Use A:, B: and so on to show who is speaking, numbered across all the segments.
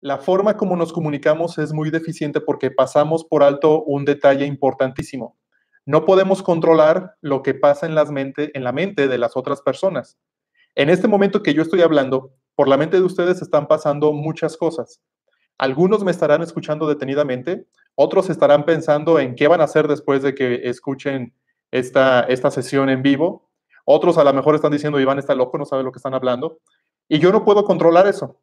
A: la forma como nos comunicamos es muy deficiente porque pasamos por alto un detalle importantísimo. No podemos controlar lo que pasa en, la mente de las otras personas. En este momento que yo estoy hablando, por la mente de ustedes están pasando muchas cosas. Algunos me estarán escuchando detenidamente, otros estarán pensando en qué van a hacer después de que escuchen esta, esta sesión en vivo, otros a lo mejor están diciendo, Iván está loco, no sabe lo que están hablando, y yo no puedo controlar eso.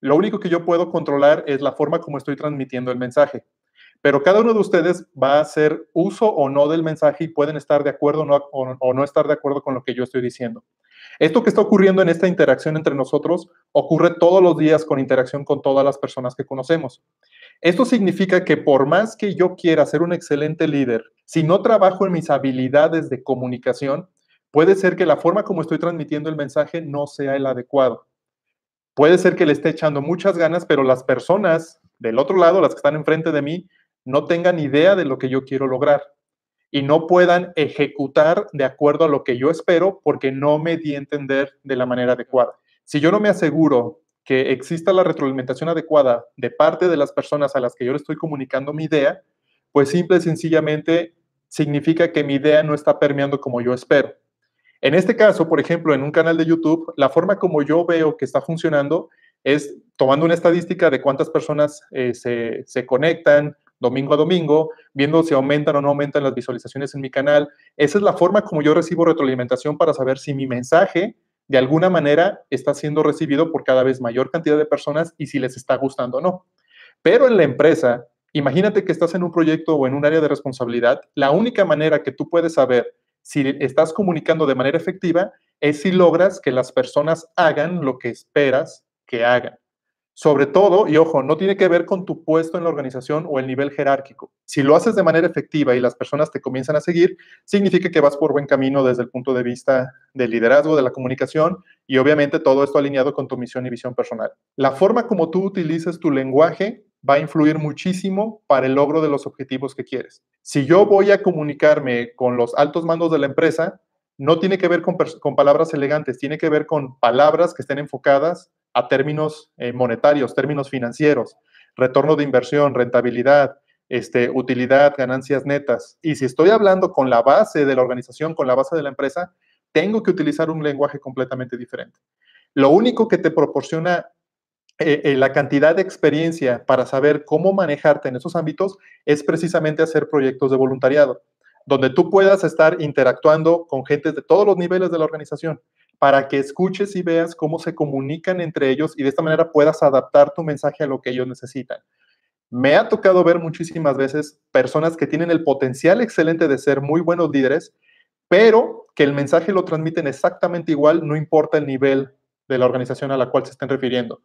A: Lo único que yo puedo controlar es la forma como estoy transmitiendo el mensaje. Pero cada uno de ustedes va a hacer uso o no del mensaje y pueden estar de acuerdo o no, estar de acuerdo con lo que yo estoy diciendo. Esto que está ocurriendo en esta interacción entre nosotros ocurre todos los días con interacción con todas las personas que conocemos. Esto significa que por más que yo quiera ser un excelente líder, si no trabajo en mis habilidades de comunicación, puede ser que la forma como estoy transmitiendo el mensaje no sea el adecuado puede ser que le esté echando muchas ganas, pero las personas del otro lado, las que están enfrente de mí, no tengan idea de lo que yo quiero lograr y no puedan ejecutar de acuerdo a lo que yo espero porque no me di a entender de la manera adecuada. Si yo no me aseguro que exista la retroalimentación adecuada de parte de las personas a las que yo le estoy comunicando mi idea, pues simple y sencillamente significa que mi idea no está permeando como yo espero. En este caso, por ejemplo, en un canal de YouTube, la forma como yo veo que está funcionando es tomando una estadística de cuántas personas eh, se, conectan domingo a domingo, viendo si aumentan o no aumentan las visualizaciones en mi canal. Esa es la forma como yo recibo retroalimentación para saber si mi mensaje de alguna manera está siendo recibido por cada vez mayor cantidad de personas y si les está gustando o no. Pero en la empresa, imagínate que estás en un proyecto o en un área de responsabilidad, la única manera que tú puedes saber si estás comunicando de manera efectiva, es si logras que las personas hagan lo que esperas que hagan. Sobre todo, y ojo, no tiene que ver con tu puesto en la organización o el nivel jerárquico. Si lo haces de manera efectiva y las personas te comienzan a seguir, significa que vas por buen camino desde el punto de vista del liderazgo, de la comunicación y obviamente todo esto alineado con tu misión y visión personal. La forma como tú utilizas tu lenguaje va a influir muchísimo para el logro de los objetivos que quieres. Si yo voy a comunicarme con los altos mandos de la empresa, no tiene que ver con, palabras elegantes, tiene que ver con palabras que estén enfocadas a términos eh, monetarios, términos financieros, retorno de inversión, rentabilidad, este, utilidad, ganancias netas. Y si estoy hablando con la base de la organización, con la base de la empresa, tengo que utilizar un lenguaje completamente diferente. Lo único que te proporciona eh, eh, la cantidad de experiencia para saber cómo manejarte en esos ámbitos es precisamente hacer proyectos de voluntariado, donde tú puedas estar interactuando con gente de todos los niveles de la organización para que escuches y veas cómo se comunican entre ellos y de esta manera puedas adaptar tu mensaje a lo que ellos necesitan. Me ha tocado ver muchísimas veces personas que tienen el potencial excelente de ser muy buenos líderes, pero que el mensaje lo transmiten exactamente igual, no importa el nivel de la organización a la cual se estén refiriendo.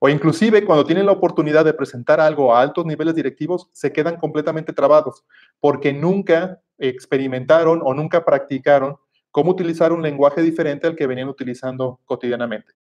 A: O inclusive cuando tienen la oportunidad de presentar algo a altos niveles directivos, se quedan completamente trabados porque nunca experimentaron o nunca practicaron cómo utilizar un lenguaje diferente al que venían utilizando cotidianamente.